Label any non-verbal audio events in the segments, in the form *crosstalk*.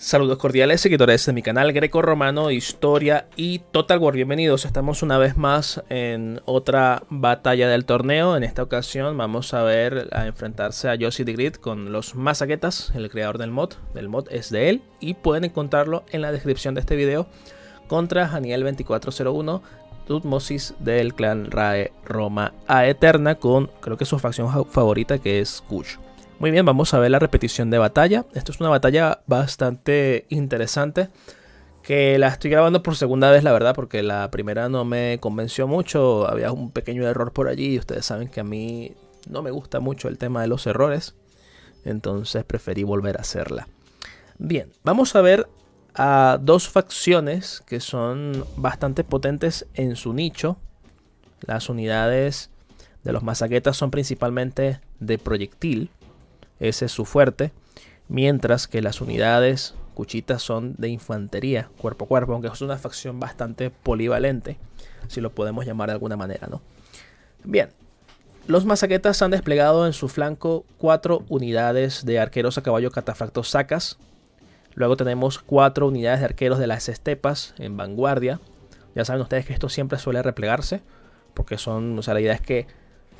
Saludos cordiales, seguidores de mi canal Greco Romano, Historia y Total War. Bienvenidos, estamos una vez más en otra batalla del torneo. En esta ocasión vamos a ver a enfrentarse a Yoshi the Grid con los Mazaquetas, el creador del mod. El mod es de él y pueden encontrarlo en la descripción de este video contra Daniel 2401, Tutmosis del clan Rae Roma a Eterna con creo que su facción favorita que es Kush. Muy bien, vamos a ver la repetición de batalla. Esto es una batalla bastante interesante. Que la estoy grabando por segunda vez, la verdad, porque la primera no me convenció mucho. Había un pequeño error por allí. Y ustedes saben que a mí no me gusta mucho el tema de los errores. Entonces preferí volver a hacerla. Bien, vamos a ver a dos facciones que son bastante potentes en su nicho. Las unidades de los mazaguetas son principalmente de proyectil ese es su fuerte, mientras que las unidades cuchitas son de infantería, cuerpo a cuerpo, aunque es una facción bastante polivalente, si lo podemos llamar de alguna manera, ¿no? Bien, los masaquetas han desplegado en su flanco cuatro unidades de arqueros a caballo catafractos sacas. Luego tenemos cuatro unidades de arqueros de las estepas en vanguardia. Ya saben ustedes que esto siempre suele replegarse, porque son, o sea, la idea es que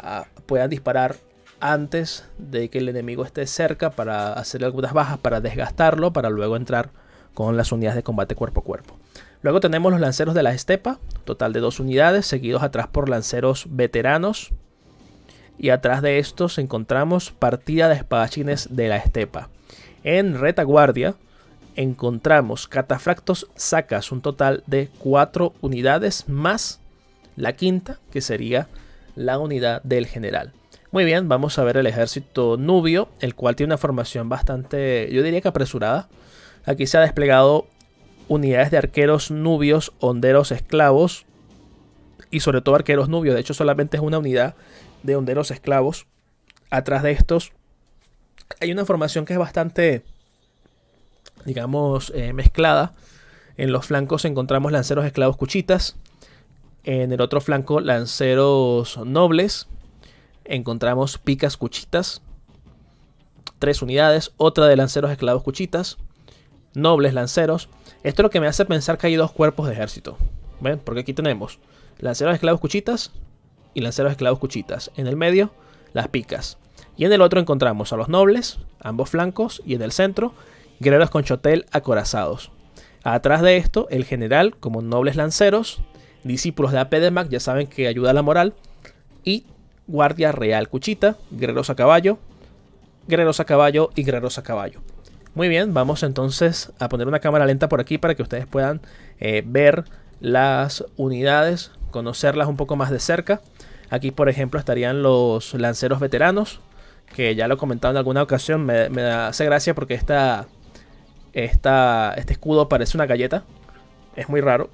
ah, puedan disparar antes de que el enemigo esté cerca para hacer algunas bajas, para desgastarlo, para luego entrar con las unidades de combate cuerpo a cuerpo. Luego tenemos los lanceros de la estepa, total de dos unidades, seguidos atrás por lanceros veteranos. Y atrás de estos encontramos partida de espadachines de la estepa. En retaguardia encontramos catafractos sacas, un total de cuatro unidades más la quinta, que sería la unidad del general. Muy bien, vamos a ver el ejército nubio, el cual tiene una formación bastante, yo diría que apresurada. Aquí se ha desplegado unidades de arqueros nubios, honderos esclavos y sobre todo arqueros nubios. De hecho, solamente es una unidad de honderos esclavos. Atrás de estos hay una formación que es bastante, digamos, eh, mezclada. En los flancos encontramos lanceros esclavos cuchitas. En el otro flanco, lanceros nobles encontramos picas cuchitas, tres unidades, otra de lanceros esclavos cuchitas, nobles lanceros. Esto es lo que me hace pensar que hay dos cuerpos de ejército. ¿Ven? Porque aquí tenemos lanceros esclavos cuchitas y lanceros esclavos cuchitas. En el medio, las picas. Y en el otro encontramos a los nobles, ambos flancos, y en el centro, guerreros con chotel acorazados. Atrás de esto, el general, como nobles lanceros, discípulos de APDMAC, ya saben que ayuda a la moral, y Guardia Real Cuchita, Guerreros a Caballo, Guerreros a Caballo y Guerreros a Caballo. Muy bien, vamos entonces a poner una cámara lenta por aquí para que ustedes puedan eh, ver las unidades, conocerlas un poco más de cerca. Aquí, por ejemplo, estarían los lanceros veteranos, que ya lo he comentado en alguna ocasión, me, me hace gracia porque esta, esta, este escudo parece una galleta, es muy raro.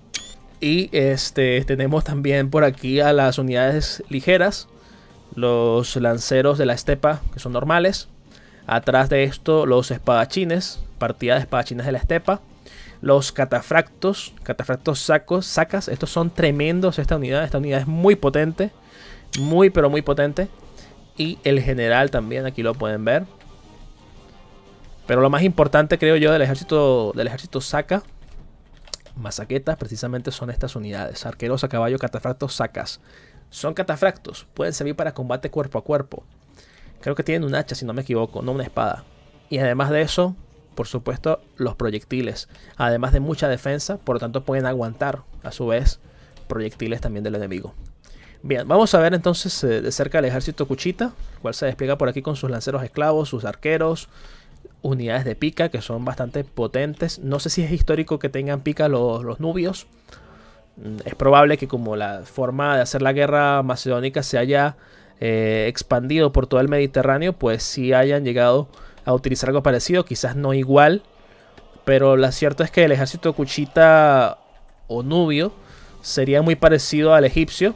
Y este, tenemos también por aquí a las unidades ligeras, los lanceros de la estepa, que son normales. Atrás de esto, los espadachines, partida de espadachines de la estepa. Los catafractos, catafractos sacos, sacas. Estos son tremendos, esta unidad. Esta unidad es muy potente. Muy, pero muy potente. Y el general también, aquí lo pueden ver. Pero lo más importante, creo yo, del ejército, del ejército saca. Masaquetas, precisamente son estas unidades. Arqueros a caballo, catafractos, sacas. Son catafractos, pueden servir para combate cuerpo a cuerpo. Creo que tienen un hacha, si no me equivoco, no una espada. Y además de eso, por supuesto, los proyectiles. Además de mucha defensa, por lo tanto pueden aguantar, a su vez, proyectiles también del enemigo. Bien, vamos a ver entonces eh, de cerca el ejército Cuchita, cual se despliega por aquí con sus lanceros esclavos, sus arqueros, unidades de pica que son bastante potentes. No sé si es histórico que tengan pica los, los nubios, Mm, es probable que como la forma de hacer la guerra macedónica se haya eh, expandido por todo el Mediterráneo, pues si hayan llegado a utilizar algo parecido, quizás no igual, pero lo cierto es que el ejército cuchita o nubio sería muy parecido al egipcio,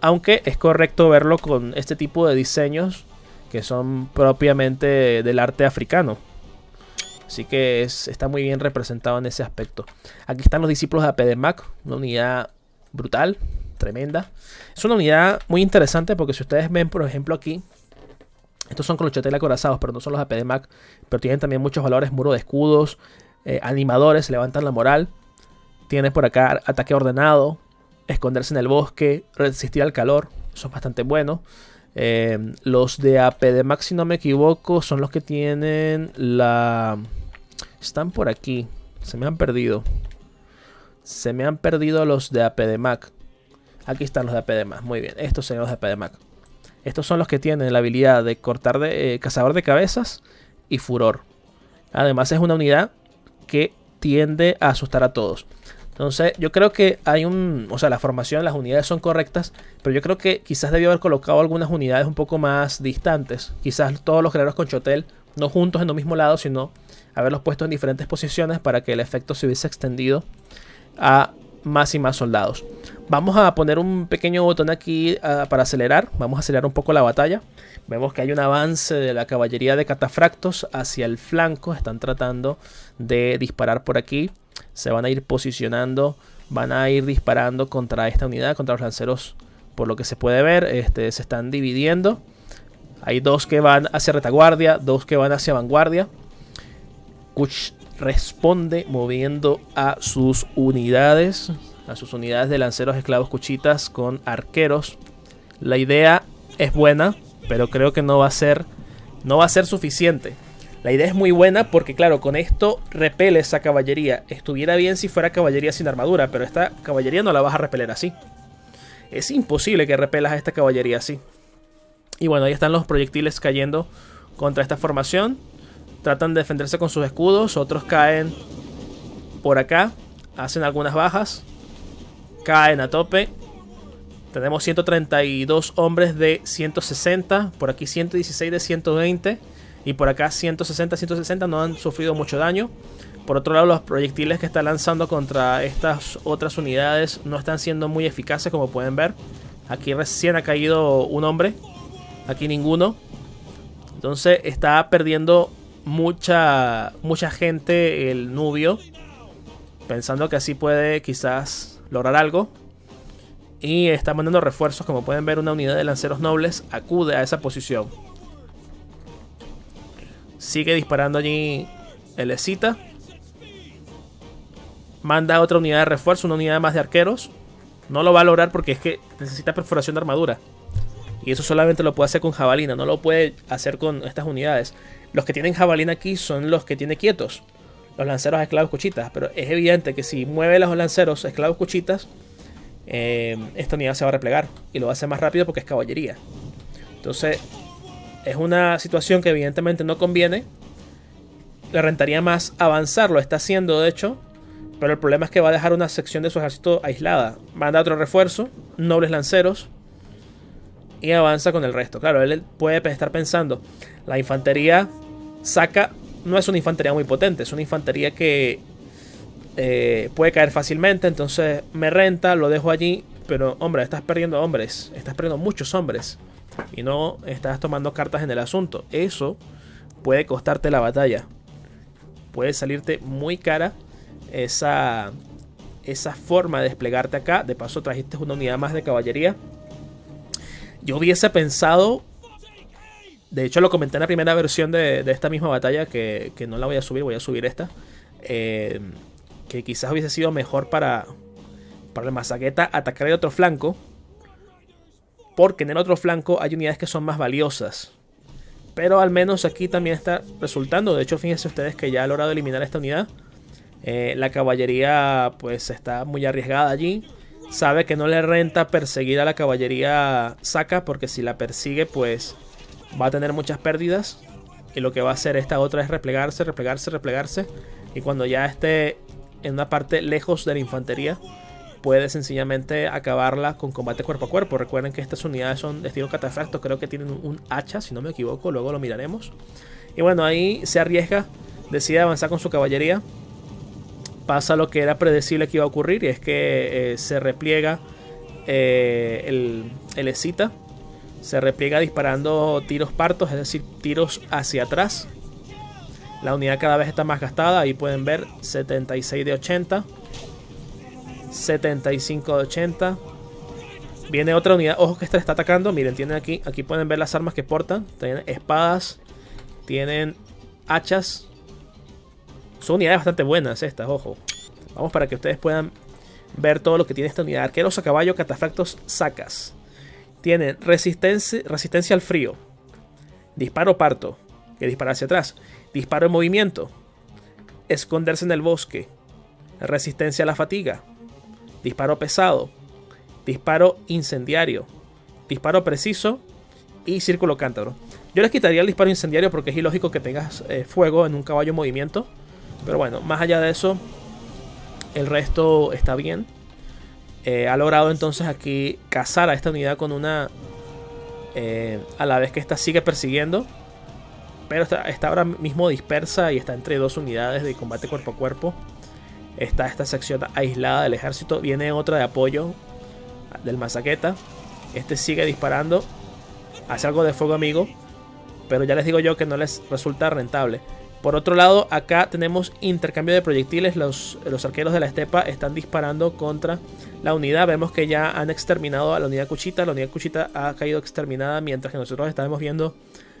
aunque es correcto verlo con este tipo de diseños que son propiamente del arte africano. Así que está muy bien representado en ese aspecto. Aquí están los discípulos de APDMAC, una unidad brutal, tremenda. Es una unidad muy interesante porque si ustedes ven, por ejemplo, aquí, estos son clochetela acorazados, pero no son los APDMAC, pero tienen también muchos valores, muro de escudos, eh, animadores, levantan la moral. Tienen por acá ataque ordenado, esconderse en el bosque, resistir al calor, Son bastante buenos. Eh, los de APDMAC, si no me equivoco, son los que tienen la... Están por aquí. Se me han perdido. Se me han perdido los de Mac. Aquí están los de Mac. Muy bien. Estos son los de Mac. Estos son los que tienen la habilidad de cortar de eh, cazador de cabezas y furor. Además es una unidad que tiende a asustar a todos. Entonces yo creo que hay un... O sea, la formación, las unidades son correctas. Pero yo creo que quizás debió haber colocado algunas unidades un poco más distantes. Quizás todos los guerreros con Chotel, no juntos en un mismo lado, sino haberlos puesto en diferentes posiciones para que el efecto se hubiese extendido a más y más soldados. Vamos a poner un pequeño botón aquí ah, para acelerar. Vamos a acelerar un poco la batalla. Vemos que hay un avance de la caballería de catafractos hacia el flanco. Están tratando de disparar por aquí. Se van a ir posicionando. Van a ir disparando contra esta unidad, contra los lanceros. Por lo que se puede ver, este, se están dividiendo. Hay dos que van hacia retaguardia, dos que van hacia vanguardia. Cuch responde moviendo a sus unidades, a sus unidades de lanceros esclavos cuchitas con arqueros. La idea es buena, pero creo que no va a ser, no va a ser suficiente. La idea es muy buena porque, claro, con esto repele esa caballería. Estuviera bien si fuera caballería sin armadura, pero esta caballería no la vas a repeler así. Es imposible que repelas a esta caballería así. Y bueno, ahí están los proyectiles cayendo contra esta formación tratan de defenderse con sus escudos, otros caen por acá, hacen algunas bajas, caen a tope. Tenemos 132 hombres de 160, por aquí 116 de 120 y por acá 160, 160 no han sufrido mucho daño. Por otro lado, los proyectiles que está lanzando contra estas otras unidades no están siendo muy eficaces como pueden ver. Aquí recién ha caído un hombre, aquí ninguno. Entonces está perdiendo mucha, mucha gente el nubio, pensando que así puede quizás lograr algo. Y está mandando refuerzos, como pueden ver, una unidad de lanceros nobles acude a esa posición. Sigue disparando allí el Escita. Manda otra unidad de refuerzo, una unidad más de arqueros. No lo va a lograr porque es que necesita perforación de armadura. Y eso solamente lo puede hacer con jabalina, no lo puede hacer con estas unidades. Los que tienen jabalina aquí son los que tiene quietos. Los lanceros esclavos cuchitas. Pero es evidente que si mueve los lanceros esclavos cuchitas, eh, esta unidad se va a replegar. Y lo va a hacer más rápido porque es caballería. Entonces, es una situación que evidentemente no conviene. Le rentaría más avanzar, lo está haciendo de hecho. Pero el problema es que va a dejar una sección de su ejército aislada. Manda otro refuerzo, nobles lanceros. Y avanza con el resto. Claro, él puede estar pensando. La infantería saca no es una infantería muy potente, es una infantería que eh, puede caer fácilmente, entonces me renta, lo dejo allí, pero hombre, estás perdiendo hombres, estás perdiendo muchos hombres y no estás tomando cartas en el asunto. Eso puede costarte la batalla, puede salirte muy cara esa, esa forma de desplegarte acá. De paso, trajiste una unidad más de caballería. Yo hubiese pensado de hecho, lo comenté en la primera versión de, esta misma batalla, que, no la voy a subir, voy a subir esta. Eh, que quizás hubiese sido mejor para, para el Mazagueta atacar el otro flanco. Porque en el otro flanco hay unidades que son más valiosas. Pero al menos aquí también está resultando. De hecho, fíjense ustedes que ya a logrado eliminar esta unidad, eh, la caballería pues está muy arriesgada allí. Sabe que no le renta perseguir a la caballería saca porque si la persigue pues va a tener muchas pérdidas. Y lo que va a hacer esta otra es replegarse, replegarse, replegarse. Y cuando ya esté en una parte lejos de la infantería, puede sencillamente acabarla con combate cuerpo a cuerpo. Recuerden que estas unidades son de estilo catafracto, creo que tienen un hacha, si no me equivoco, luego lo miraremos. Y bueno, ahí se arriesga, decide avanzar con su caballería. Pasa lo que era predecible que iba a ocurrir, y es que eh, se repliega eh, el, el Escita se repliega disparando tiros partos, es decir, tiros hacia atrás. La unidad cada vez está más gastada, ahí pueden ver 76 de 80, 75 de 80. Viene otra unidad, ojo que esta está atacando, miren, tienen aquí, aquí pueden ver las armas que portan, tienen espadas, tienen hachas. Son unidades bastante buenas estas, ojo. Vamos para que ustedes puedan ver todo lo que tiene esta unidad. Arqueros a caballo, catafractos, sacas. Tiene resistencia, resistencia al frío, disparo parto, que dispara hacia atrás, disparo en movimiento, esconderse en el bosque, resistencia a la fatiga, disparo pesado, disparo incendiario, disparo preciso y círculo cántaro. Yo les quitaría el disparo incendiario porque es ilógico que tengas eh, fuego en un caballo en movimiento. Pero bueno, más allá de eso, el resto está bien. Eh, ha logrado entonces aquí cazar a esta unidad con una... Eh, a la vez que esta sigue persiguiendo. Pero está, ahora mismo dispersa y está entre dos unidades de combate cuerpo a cuerpo. Está esta sección aislada del ejército. Viene otra de apoyo del masaqueta. Este sigue disparando. Hace algo de fuego amigo. Pero ya les digo yo que no les resulta rentable. Por otro lado, acá tenemos intercambio de proyectiles. Los, arqueros de la estepa están disparando contra la unidad. Vemos que ya han exterminado a la unidad Cuchita. La unidad Cuchita ha caído exterminada mientras que nosotros estamos viendo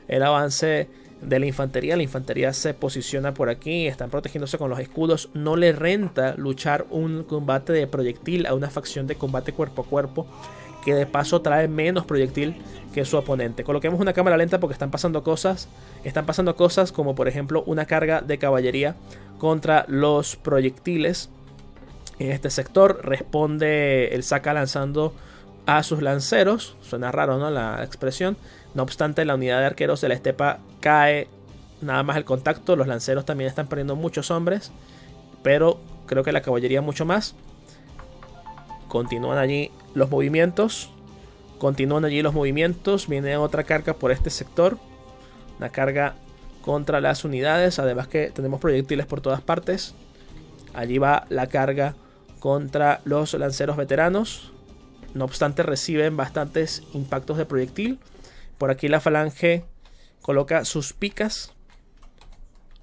el avance de la infantería. La infantería se posiciona por aquí, están protegiéndose con los escudos. No le renta luchar un combate de proyectil a una facción de combate cuerpo a cuerpo que de paso trae menos proyectil que su oponente. Coloquemos una cámara lenta porque están pasando cosas. Están pasando cosas como por ejemplo una carga de caballería contra los proyectiles. En este sector responde el saca lanzando a sus lanceros. Suena raro, ¿no? La expresión. No obstante, la unidad de arqueros de la estepa cae nada más el contacto. Los lanceros también están perdiendo muchos hombres. Pero creo que la caballería mucho más. Continúan allí los movimientos. Continúan allí los movimientos. Viene otra carga por este sector. Una carga contra las unidades. Además que tenemos proyectiles por todas partes. Allí va la carga contra los lanceros veteranos. No obstante reciben bastantes impactos de proyectil. Por aquí la falange coloca sus picas.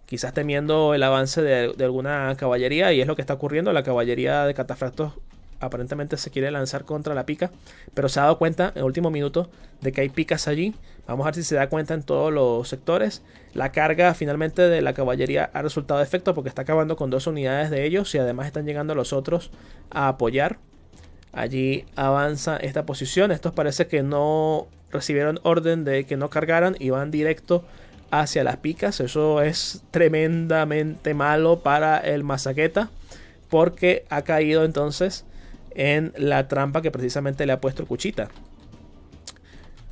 Quizás temiendo el avance de, alguna caballería. Y es lo que está ocurriendo. La caballería de catafractos aparentemente se quiere lanzar contra la pica, pero se ha dado cuenta en el último minuto de que hay picas allí. Vamos a ver si se da cuenta en todos los sectores. La carga finalmente de la caballería ha resultado de efecto porque está acabando con dos unidades de ellos y además están llegando los otros a apoyar. Allí avanza esta posición. Estos parece que no recibieron orden de que no cargaran y van directo hacia las picas. Eso es tremendamente malo para el mazaqueta porque ha caído entonces en la trampa que precisamente le ha puesto el Cuchita.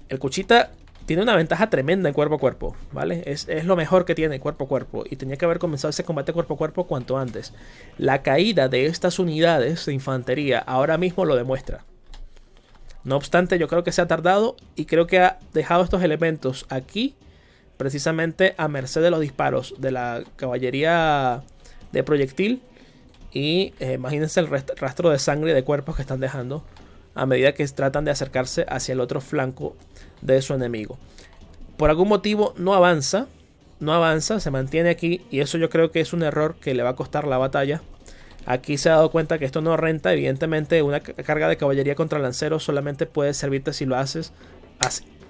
El Cuchita tiene una ventaja tremenda en cuerpo a cuerpo, ¿vale? Es, es, lo mejor que tiene cuerpo a cuerpo y tenía que haber comenzado ese combate cuerpo a cuerpo cuanto antes. La caída de estas unidades de infantería ahora mismo lo demuestra. No obstante, yo creo que se ha tardado y creo que ha dejado estos elementos aquí precisamente a merced de los disparos de la caballería de proyectil y eh, imagínense el rastro de sangre de cuerpos que están dejando a medida que tratan de acercarse hacia el otro flanco de su enemigo. Por algún motivo no avanza, no avanza, se mantiene aquí y eso yo creo que es un error que le va a costar la batalla. Aquí se ha dado cuenta que esto no renta, evidentemente una carga de caballería contra lanceros solamente puede servirte si lo haces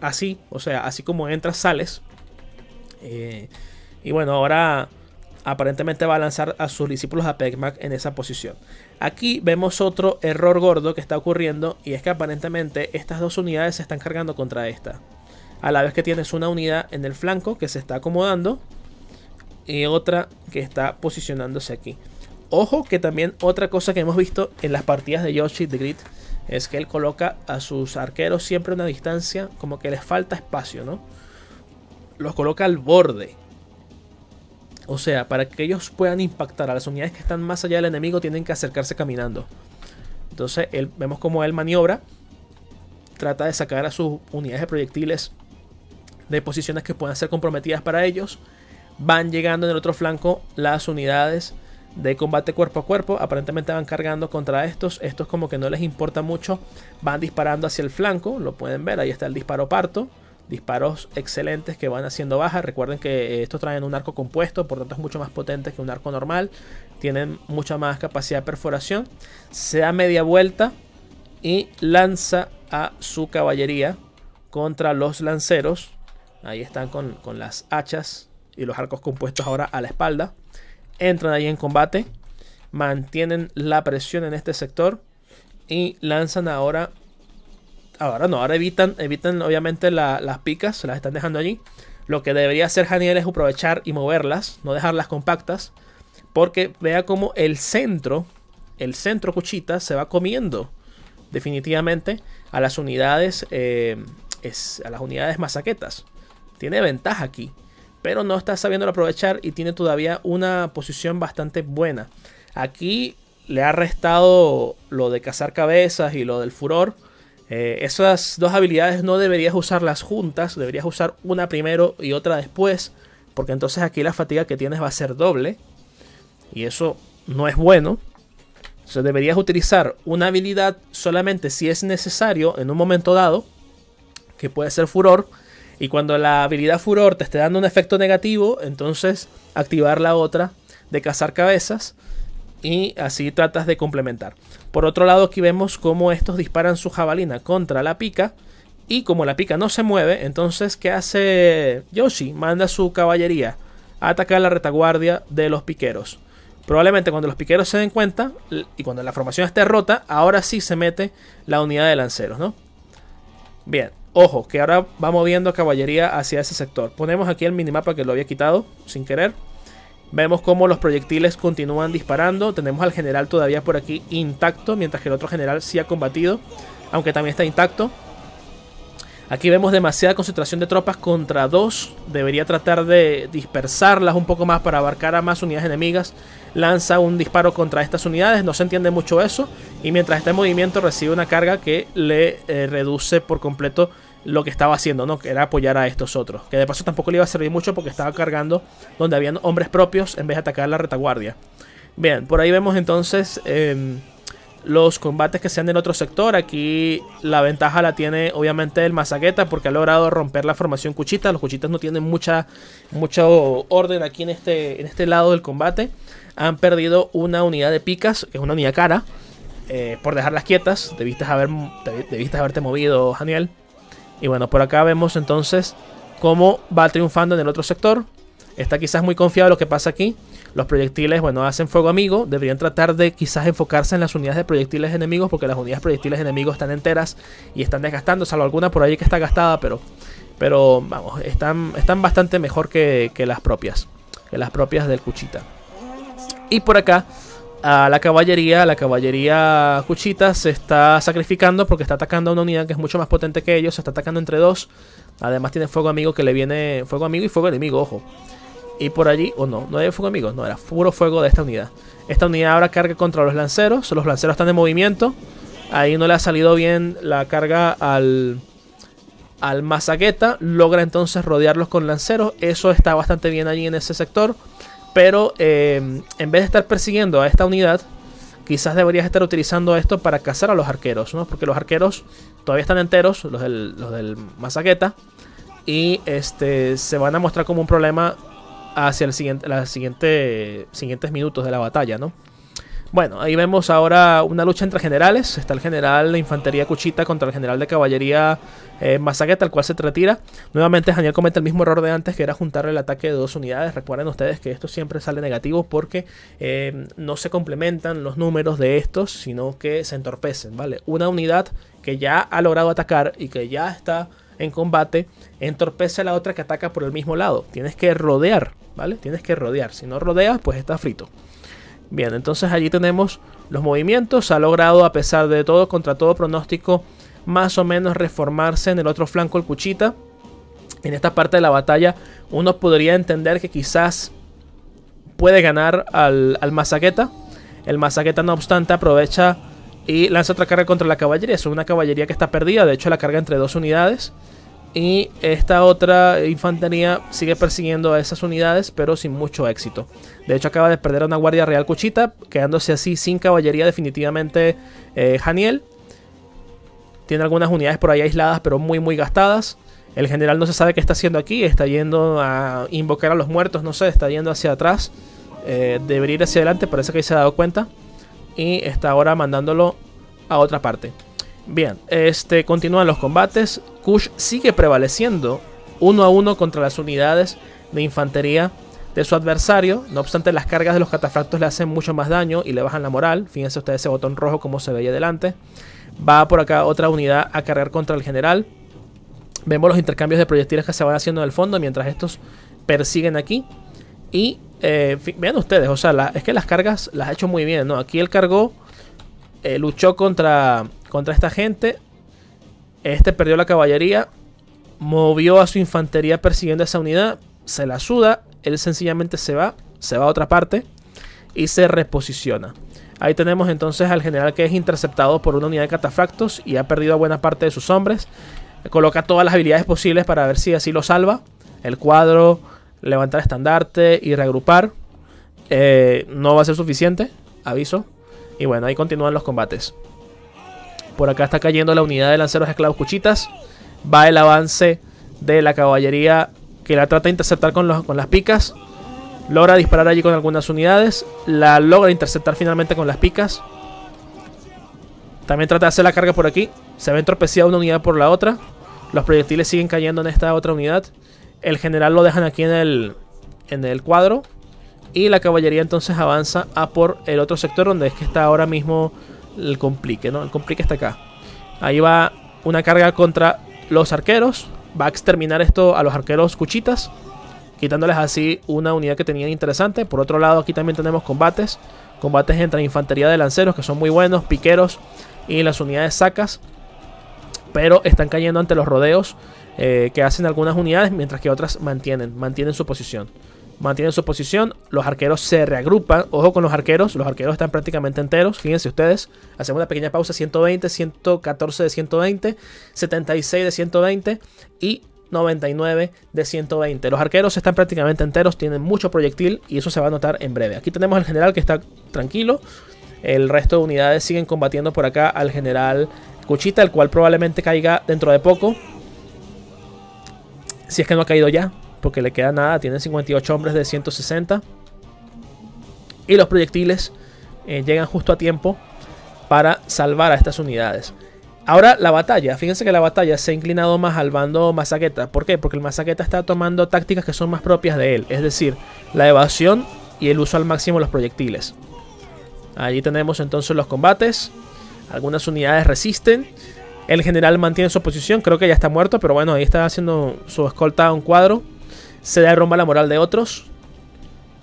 así, o sea, así como entras, sales. Eh, y bueno, ahora aparentemente va a lanzar a sus discípulos a Pegmac en esa posición. Aquí vemos otro error gordo que está ocurriendo y es que aparentemente estas dos unidades se están cargando contra esta. A la vez que tienes una unidad en el flanco que se está acomodando y otra que está posicionándose aquí. Ojo que también otra cosa que hemos visto en las partidas de Yoshi the Grid es que él coloca a sus arqueros siempre a una distancia como que les falta espacio, ¿no? Los coloca al borde o sea, para que ellos puedan impactar a las unidades que están más allá del enemigo, tienen que acercarse caminando. Entonces, vemos cómo él maniobra, trata de sacar a sus unidades de proyectiles de posiciones que puedan ser comprometidas para ellos. Van llegando en el otro flanco las unidades de combate cuerpo a cuerpo. Aparentemente van cargando contra estos. Estos como que no les importa mucho. Van disparando hacia el flanco. Lo pueden ver. Ahí está el disparo parto disparos excelentes que van haciendo baja. Recuerden que eh, estos traen un arco compuesto, por tanto es mucho más potente que un arco normal. Tienen mucha más capacidad de perforación. Se da media vuelta y lanza a su caballería contra los lanceros. Ahí están con, con las hachas y los arcos compuestos ahora a la espalda. Entran ahí en combate. Mantienen la presión en este sector. Y lanzan ahora ahora no, ahora evitan, evitan obviamente las picas, Se las están dejando allí. Lo que debería hacer Janiel es aprovechar y moverlas, no dejarlas compactas, porque vea como el centro, el centro cuchita se va comiendo definitivamente a las unidades, eh, a las unidades masaquetas. Tiene ventaja aquí, pero no está sabiendo aprovechar y tiene todavía una posición bastante buena. Aquí le ha restado lo de cazar cabezas y lo del furor eh, esas dos habilidades no deberías usarlas juntas, deberías usar una primero y otra después, porque entonces aquí la fatiga que tienes va a ser doble, y eso no es bueno. Se deberías utilizar una habilidad solamente si es necesario en un momento dado, que puede ser furor, y cuando la habilidad furor te esté dando un efecto negativo, entonces activar la otra de cazar cabezas, y así tratas de complementar. Por otro lado, aquí vemos cómo estos disparan su jabalina contra la pica. Y como la pica no se mueve, entonces, ¿qué hace Yoshi? Manda su caballería a atacar la retaguardia de los piqueros. Probablemente cuando los piqueros se den cuenta y cuando la formación esté rota, ahora sí se mete la unidad de lanceros, ¿no? Bien, ojo, que ahora va moviendo caballería hacia ese sector. Ponemos aquí el minimapa que lo había quitado sin querer. Vemos cómo los proyectiles continúan disparando. Tenemos al general todavía por aquí intacto, mientras que el otro general sí ha combatido, aunque también está intacto. Aquí vemos demasiada concentración de tropas contra dos. Debería tratar de dispersarlas un poco más para abarcar a más unidades enemigas. Lanza un disparo contra estas unidades, no se entiende mucho eso. Y mientras está en movimiento recibe una carga que le eh, reduce por completo lo que estaba haciendo, ¿no? Que era apoyar a estos otros. Que de paso tampoco le iba a servir mucho porque estaba cargando donde habían hombres propios en vez de atacar la retaguardia. Bien, por ahí vemos entonces em, los combates que se han en otro sector. Aquí la ventaja la tiene obviamente el Mazagueta porque ha logrado romper la formación Cuchita. Los Cuchitas no tienen mucha, mucho orden aquí en este, en este lado del combate. Han perdido una unidad de picas, que es una unidad cara. Eh, por dejarlas quietas, haber, debiste haberte movido, Daniel. Y bueno, por acá vemos entonces cómo va triunfando en el otro sector. Está quizás muy confiado lo que pasa aquí. Los proyectiles, bueno, hacen fuego amigo. Deberían tratar de quizás enfocarse en las unidades de proyectiles enemigos porque las unidades de proyectiles enemigos están enteras y están desgastando, salvo alguna por ahí que está gastada, pero, pero vamos, están, están bastante mejor que, que las propias, que las propias del cuchita. Y por acá a la caballería. La caballería Cuchita se está sacrificando porque está atacando a una unidad que es mucho más potente que ellos. Se está atacando entre dos. Además tiene fuego amigo que le viene... Fuego amigo y fuego enemigo, ojo. Y por allí... O no, no hay fuego amigo. No, era puro fuego de esta unidad. Esta unidad ahora carga contra los lanceros. Los lanceros están en movimiento. Ahí no le ha salido bien la carga al... Al Mazagueta logra entonces rodearlos con lanceros. Eso está bastante bien allí en ese sector. Pero em, en vez de estar persiguiendo a esta unidad, quizás deberías estar utilizando esto para cazar a los arqueros, ¿no? Porque los arqueros todavía están enteros, los del, los del Masaqueta, y este, se van a mostrar como un problema hacia el siguiente, los siguiente, siguientes minutos de la batalla, ¿no? Bueno, ahí vemos ahora una lucha entre generales. Está el general de infantería Cuchita contra el general de caballería eh, tal cual se retira. Nuevamente, Daniel comete el mismo error de antes, que era juntar el ataque de dos unidades. Recuerden ustedes que esto siempre sale negativo porque eh, no se complementan los números de estos, sino que se entorpecen, ¿vale? Una unidad que ya ha logrado atacar y que ya está en combate, entorpece a la otra que ataca por el mismo lado. Tienes que rodear, ¿vale? Tienes que rodear. Si no rodeas, pues está frito. Bien, entonces allí tenemos los movimientos. Ha logrado, a pesar de todo, contra todo pronóstico, más o menos reformarse en el otro flanco el Cuchita. En esta parte de la batalla, uno podría entender que quizás puede ganar al, al El Masaqueta, no obstante, aprovecha y lanza otra carga contra la caballería. Es una caballería que está perdida. De hecho, la carga entre dos unidades. Y esta otra infantería sigue persiguiendo a esas unidades, pero sin mucho éxito. De hecho, acaba de perder a una guardia real cuchita, quedándose así sin caballería definitivamente eh, Janiel. Tiene algunas unidades por ahí aisladas, pero muy, muy gastadas. El general no se sabe qué está haciendo aquí, está yendo a invocar a los muertos, no sé, está yendo hacia atrás. Eh, debería ir hacia adelante, parece que ahí se ha dado cuenta. Y está ahora mandándolo a otra parte. Bien, este, continúan los combates. Kush sigue prevaleciendo uno a uno contra las unidades de infantería de su adversario. No obstante, las cargas de los catafractos le hacen mucho más daño y le bajan la moral. Fíjense ustedes ese botón rojo como se ve ahí adelante. Va por acá otra unidad a cargar contra el general. Vemos los intercambios de proyectiles que se van haciendo en el fondo mientras estos persiguen aquí. Y eh, vean ustedes, o sea, es que las cargas las ha hecho muy bien, Aquí él cargó, eh, luchó contra, contra esta gente, este perdió la caballería, movió a su infantería persiguiendo esa unidad, se la suda, él sencillamente se va, se va a otra parte y se reposiciona. Ahí tenemos entonces al general que es interceptado por una unidad de catafractos y ha perdido a buena parte de sus hombres. Coloca todas las habilidades posibles para ver si así lo salva. El cuadro, levantar estandarte y reagrupar. Eh, no va a ser suficiente, aviso. Y bueno, ahí continúan los combates. Por acá está cayendo la unidad de lanceros esclavos cuchitas. Va el avance de la caballería que la trata de interceptar con, con las picas. Logra disparar allí con algunas unidades. La logra interceptar finalmente con las picas. También trata de hacer la carga por aquí. Se ve entorpecida una unidad por la otra. Los proyectiles siguen cayendo en esta otra unidad. El general lo dejan aquí en el, en el cuadro. Y la caballería entonces avanza a por el otro sector donde es que está ahora mismo el complique, ¿no? El complique está acá. Ahí va una carga contra los arqueros. Va a exterminar esto a los arqueros cuchitas. Quitándoles así una unidad que tenían interesante. Por otro lado, aquí también tenemos combates. Combates entre infantería de lanceros, que son muy buenos, piqueros y las unidades sacas. Pero están cayendo ante los rodeos eh, que hacen algunas unidades, mientras que otras mantienen, mantienen su posición mantienen su posición, los arqueros se reagrupan, ojo con los arqueros, los arqueros están prácticamente enteros, fíjense ustedes, hacemos una pequeña pausa, 120, 114 de 120, 76 de 120 y 99 de 120. Los arqueros están prácticamente enteros, tienen mucho proyectil y eso se va a notar en breve. Aquí tenemos al general que está tranquilo, el resto de unidades siguen combatiendo por acá al general Cuchita, el cual probablemente caiga dentro de poco, si es que no ha caído ya, porque le queda nada, tienen 58 hombres de 160. Y los proyectiles eh, llegan justo a tiempo para salvar a estas unidades. Ahora la batalla, fíjense que la batalla se ha inclinado más al bando Masaqueta. ¿Por qué? Porque el Masaqueta está tomando tácticas que son más propias de él, es decir, la evasión y el uso al máximo de los proyectiles. Allí tenemos entonces los combates, algunas unidades resisten, el general mantiene su posición, creo que ya está muerto, pero bueno, ahí está haciendo su escolta a un cuadro se derrumba la moral de otros,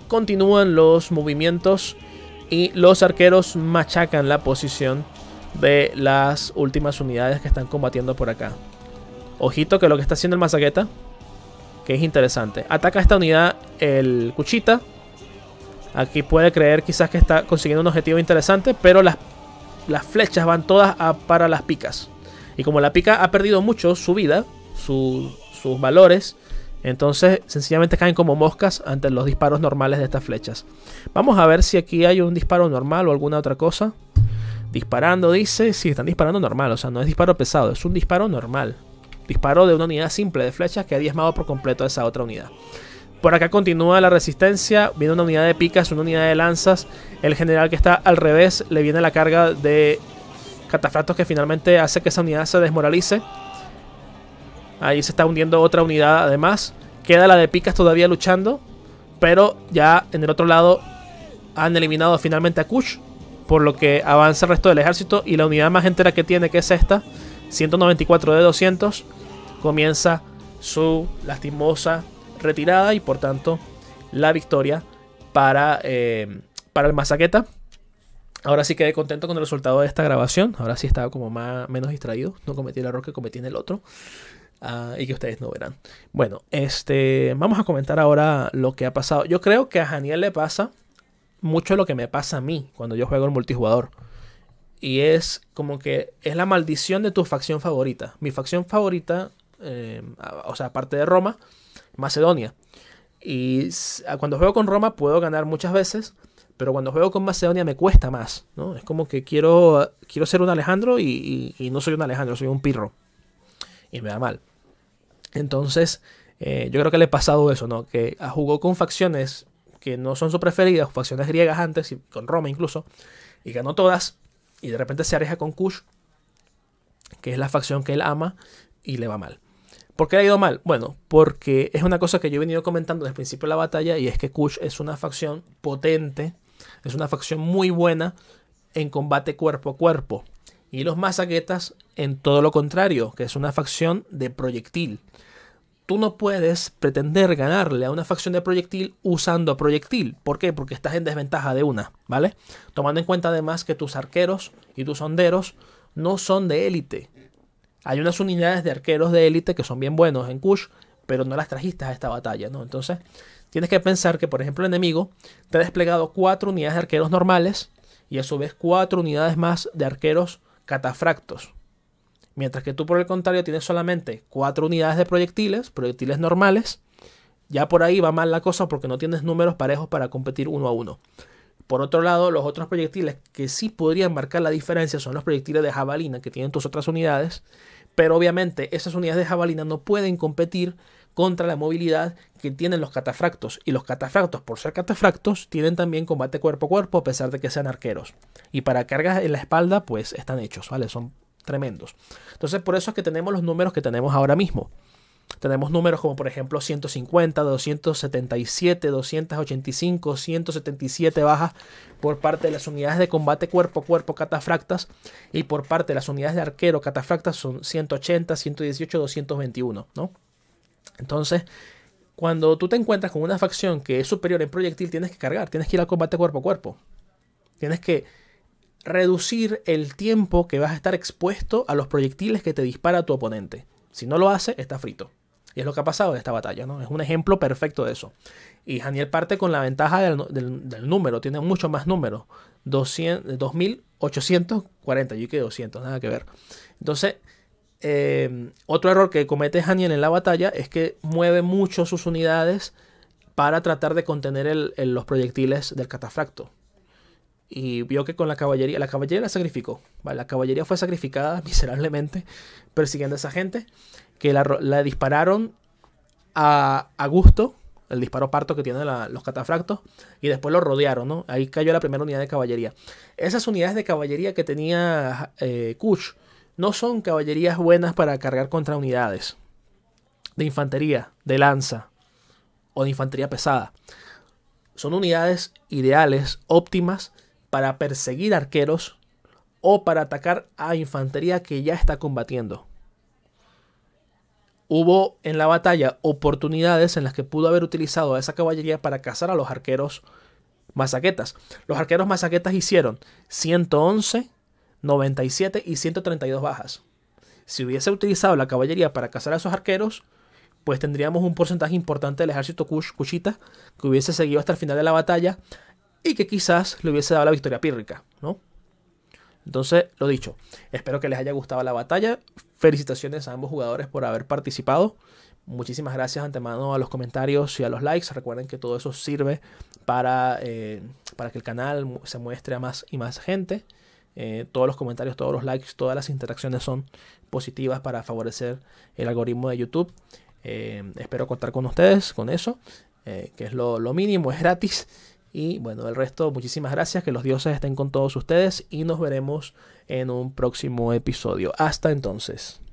continúan los movimientos y los arqueros machacan la posición de las últimas unidades que están combatiendo por acá. Ojito que lo que está haciendo el mazagueta, que es interesante. Ataca a esta unidad el cuchita. Aquí puede creer quizás que está consiguiendo un objetivo interesante, pero las, flechas van todas para las picas. Y como la pica ha perdido mucho su vida, sus valores, entonces sencillamente caen como moscas ante los disparos normales de estas flechas. Vamos a ver si aquí hay un disparo normal o alguna otra cosa. Disparando, dice. si están disparando normal, o sea, no es disparo pesado, es un disparo normal. Disparo de una unidad simple de flechas que ha diezmado por completo a esa otra unidad. Por acá continúa la resistencia, viene una unidad de picas, una unidad de lanzas. El general que está al revés le viene la carga de catafractos que finalmente hace que esa unidad se desmoralice. Ahí se está hundiendo otra unidad además. Queda la de Picas todavía luchando. Pero ya en el otro lado han eliminado finalmente a Kush. Por lo que avanza el resto del ejército. Y la unidad más entera que tiene, que es esta, 194 de 200, comienza su lastimosa retirada. Y por tanto, la victoria para, eh, para el Mazaqueta. Ahora sí quedé contento con el resultado de esta grabación. Ahora sí estaba como más, menos distraído. No cometí el error que cometí en el otro. Ah, y que ustedes no verán. Bueno, este, vamos a comentar ahora lo que ha pasado. Yo creo que a Janiel le pasa mucho lo que me pasa a mí cuando yo juego el multijugador. Y es como que es la maldición de tu facción favorita. Mi facción favorita, eh, o sea, aparte de Roma, Macedonia. Y cuando juego con Roma puedo ganar muchas veces, pero cuando juego con Macedonia me cuesta más, ¿no? Es como que quiero, quiero ser un Alejandro y no soy un Alejandro, soy un Pirro y me va mal. Entonces, eh, yo creo que le he pasado eso, ¿no? Que jugó con facciones que no son sus preferidas, facciones griegas antes, y con Roma incluso, y ganó todas, y de repente se arriesga con Kush, que es la facción que él ama, y le va mal. ¿Por qué le ha ido mal? Bueno, porque es una cosa que yo he venido comentando desde el principio de la batalla, y es que Kush es una facción potente, es una facción muy buena en combate cuerpo a cuerpo. Y los mazaguetas en todo lo contrario, que es una facción de proyectil. Tú no puedes pretender ganarle a una facción de proyectil usando proyectil. ¿Por qué? Porque estás en desventaja de una, ¿vale? Tomando en cuenta además que tus arqueros y tus honderos no son de élite. Hay unas unidades de arqueros de élite que son bien buenos en Kush, pero no las trajiste a esta batalla, ¿no? Entonces, tienes que pensar que, por ejemplo, el enemigo te ha desplegado cuatro unidades de arqueros normales y a su vez cuatro unidades más de arqueros catafractos. Mientras que tú por el contrario tienes solamente cuatro unidades de proyectiles, proyectiles normales, ya por ahí va mal la cosa porque no tienes números parejos para competir uno a uno. Por otro lado, los otros proyectiles que sí podrían marcar la diferencia son los proyectiles de jabalina que tienen tus otras unidades, pero obviamente esas unidades de jabalina no pueden competir contra la movilidad que tienen los catafractos. Y los catafractos, por ser catafractos, tienen también combate cuerpo a cuerpo a pesar de que sean arqueros. Y para cargas en la espalda, pues están hechos, ¿vale? Son tremendos. Entonces por eso es que tenemos los números que tenemos ahora mismo. Tenemos números como por ejemplo 150, 277, 285, 177 bajas por parte de las unidades de combate cuerpo a cuerpo catafractas y por parte de las unidades de arquero catafractas son 180, 118, 221, ¿no? Entonces, cuando tú te encuentras con una facción que es superior en proyectil, tienes que cargar, tienes que ir al combate cuerpo a cuerpo. Tienes que reducir el tiempo que vas a estar expuesto a los proyectiles que te dispara tu oponente. Si no lo hace, está frito. Y es lo que ha pasado en esta batalla, ¿no? Es un ejemplo perfecto de eso. Y Daniel parte con la ventaja del, número, tiene mucho más número. 2840, yo que 200, nada que ver. Entonces, eh, otro error que comete Haniel en la batalla es que mueve mucho sus unidades para tratar de contener los proyectiles del catafracto. Y vio que con la caballería, la caballería la sacrificó, la caballería fue sacrificada *laughs* miserablemente persiguiendo a esa gente, que la, dispararon a, gusto, el disparo parto que tienen los catafractos, y después lo rodearon, Ahí cayó la primera unidad de caballería. Esas unidades de caballería que tenía eh, Kush no son caballerías buenas para cargar contra unidades de infantería, de lanza o de infantería pesada. Son unidades ideales, óptimas, para perseguir arqueros o para atacar a infantería que ya está combatiendo. Hubo en la batalla oportunidades en las que pudo haber utilizado a esa caballería para cazar a los arqueros masaquetas. Los arqueros masaquetas hicieron 111 97 y 132 bajas. Si hubiese utilizado la caballería para cazar a esos arqueros, pues tendríamos un porcentaje importante del ejército kush, kushita que hubiese seguido hasta el final de la batalla y que quizás le hubiese dado la victoria pírrica, ¿no? Entonces, lo dicho, espero que les haya gustado la batalla. Felicitaciones a ambos jugadores por haber participado. Muchísimas gracias antemano a los comentarios y a los likes. Recuerden que todo eso sirve para, eh, para que el canal se muestre a más y más gente. Eh, todos los comentarios, todos los likes, todas las interacciones son positivas para favorecer el algoritmo de YouTube. Eh, espero contar con ustedes con eso, eh, que es lo, lo mínimo, es gratis. Y bueno, el resto, muchísimas gracias, que los dioses estén con todos ustedes y nos veremos en un próximo episodio. Hasta entonces.